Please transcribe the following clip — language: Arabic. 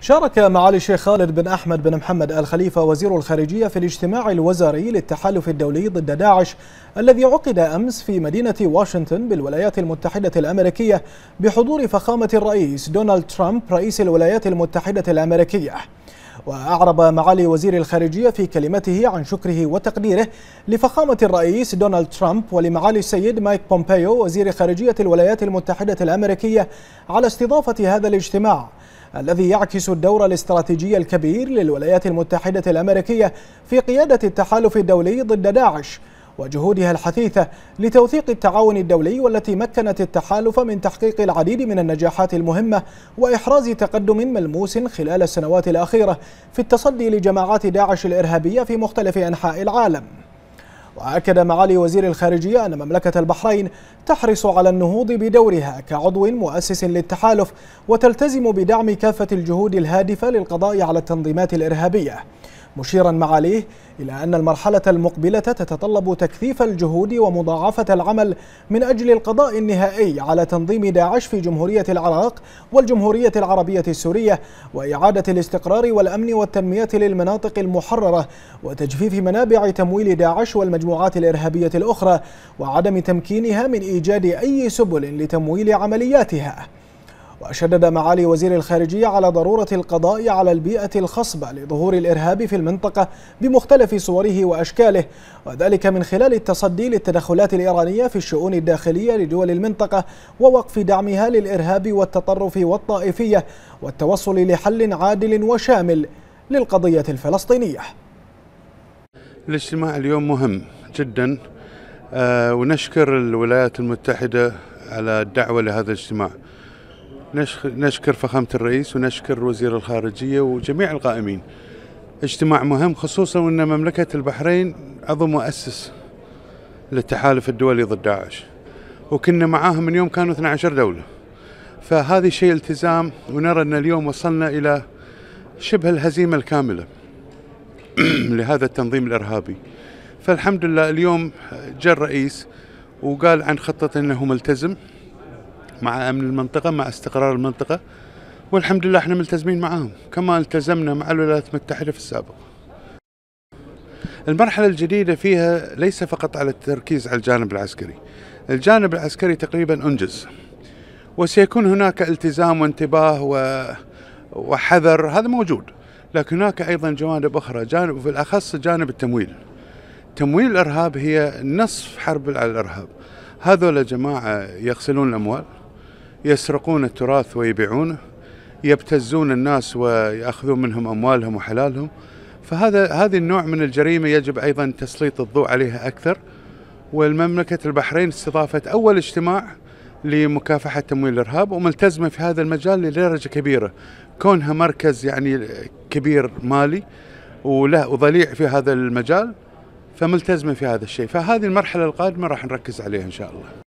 شارك معالي الشيخ خالد بن أحمد بن محمد الخليفة وزير الخارجية في الاجتماع الوزاري للتحالف الدولي ضد داعش الذي عقد أمس في مدينة واشنطن بالولايات المتحدة الأمريكية بحضور فخامة الرئيس دونالد ترامب رئيس الولايات المتحدة الأمريكية وأعرب معالي وزير الخارجية في كلمته عن شكره وتقديره لفخامة الرئيس دونالد ترامب ولمعالي السيد مايك بومبيو وزير خارجية الولايات المتحدة الأمريكية على استضافة هذا الاجتماع الذي يعكس الدور الاستراتيجي الكبير للولايات المتحدة الأمريكية في قيادة التحالف الدولي ضد داعش وجهودها الحثيثة لتوثيق التعاون الدولي والتي مكنت التحالف من تحقيق العديد من النجاحات المهمة وإحراز تقدم ملموس خلال السنوات الأخيرة في التصدي لجماعات داعش الإرهابية في مختلف أنحاء العالم وأكد معالي وزير الخارجية أن مملكة البحرين تحرص على النهوض بدورها كعضو مؤسس للتحالف وتلتزم بدعم كافة الجهود الهادفة للقضاء على التنظيمات الإرهابية مشيرا معاليه إلى أن المرحلة المقبلة تتطلب تكثيف الجهود ومضاعفة العمل من أجل القضاء النهائي على تنظيم داعش في جمهورية العراق والجمهورية العربية السورية وإعادة الاستقرار والأمن والتنمية للمناطق المحررة وتجفيف منابع تمويل داعش والمجموعات الإرهابية الأخرى وعدم تمكينها من إيجاد أي سبل لتمويل عملياتها وشدد معالي وزير الخارجية على ضرورة القضاء على البيئة الخصبة لظهور الإرهاب في المنطقة بمختلف صوره وأشكاله وذلك من خلال التصدي للتدخلات الإيرانية في الشؤون الداخلية لدول المنطقة ووقف دعمها للإرهاب والتطرف والطائفية والتوصل لحل عادل وشامل للقضية الفلسطينية الاجتماع اليوم مهم جدا آه، ونشكر الولايات المتحدة على الدعوة لهذا الاجتماع نشكر فخامة الرئيس ونشكر وزير الخارجية وجميع القائمين اجتماع مهم خصوصا أن مملكة البحرين عضو مؤسس للتحالف الدولي ضد داعش وكنا معاهم من يوم كانوا 12 دولة فهذا شيء التزام ونرى أن اليوم وصلنا إلى شبه الهزيمة الكاملة لهذا التنظيم الإرهابي فالحمد لله اليوم جاء الرئيس وقال عن خطته أنه ملتزم مع امن المنطقه مع استقرار المنطقه والحمد لله احنا ملتزمين معاهم كما التزمنا مع الولايات المتحده في السابق المرحلة الجديدة فيها ليس فقط على التركيز على الجانب العسكري الجانب العسكري تقريبا أنجز وسيكون هناك التزام وانتباه وحذر هذا موجود لكن هناك أيضا جوانب أخرى جانب وفي الأخص جانب التمويل تمويل الإرهاب هي نصف حرب على الإرهاب هذول جماعة يغسلون الأموال يسرقون التراث ويبيعونه يبتزون الناس ويأخذون منهم أموالهم وحلالهم فهذا هذه النوع من الجريمة يجب أيضا تسليط الضوء عليها أكثر والمملكة البحرين استضافت أول اجتماع لمكافحة تمويل الإرهاب وملتزمة في هذا المجال لدرجة كبيرة كونها مركز يعني كبير مالي وله وضليع في هذا المجال فملتزمة في هذا الشيء فهذه المرحلة القادمة راح نركز عليها إن شاء الله